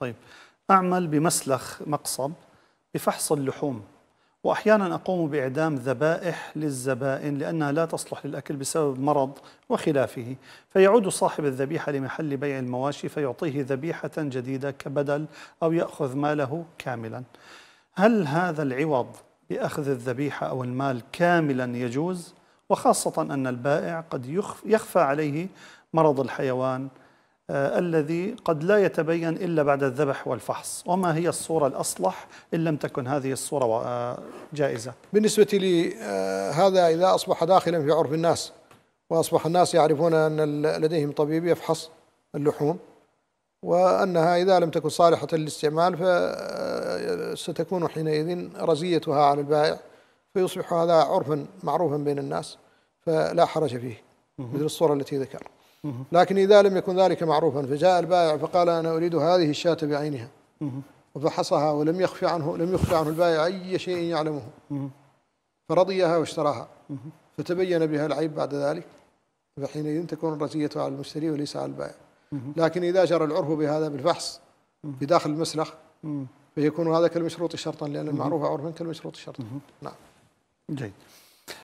طيب أعمل بمسلخ مقصب بفحص اللحوم وأحيانا أقوم بإعدام ذبائح للزبائن لأنها لا تصلح للأكل بسبب مرض وخلافه فيعود صاحب الذبيحة لمحل بيع المواشي فيعطيه ذبيحة جديدة كبدل أو يأخذ ماله كاملا هل هذا العوض بأخذ الذبيحة أو المال كاملا يجوز؟ وخاصة أن البائع قد يخفى عليه مرض الحيوان آه، الذي قد لا يتبين إلا بعد الذبح والفحص وما هي الصورة الأصلح إن لم تكن هذه الصورة آه، جائزة بالنسبة لي آه، هذا إذا أصبح داخلا في عرف الناس وأصبح الناس يعرفون أن لديهم طبيب يفحص اللحوم وأنها إذا لم تكن صالحة للاستعمال فستكون حينئذ رزيتها على البائع فيصبح هذا عرفا معروفا بين الناس فلا حرج فيه مثل الصورة التي ذكرت لكن إذا لم يكن ذلك معروفا فجاء البائع فقال أنا أريد هذه الشاة بعينها وفحصها ولم يخفي عنه لم يخفي عنه البائع أي شيء يعلمه فرضيها واشتراها فتبين بها العيب بعد ذلك فحينئذ تكون الرزية على المشتري وليس على البائع لكن إذا جرى العرف بهذا بالفحص بداخل المسلخ فيكون هذا كالمشروط شرطا لأن المعروف عرفا كالمشروط شرطا نعم جيد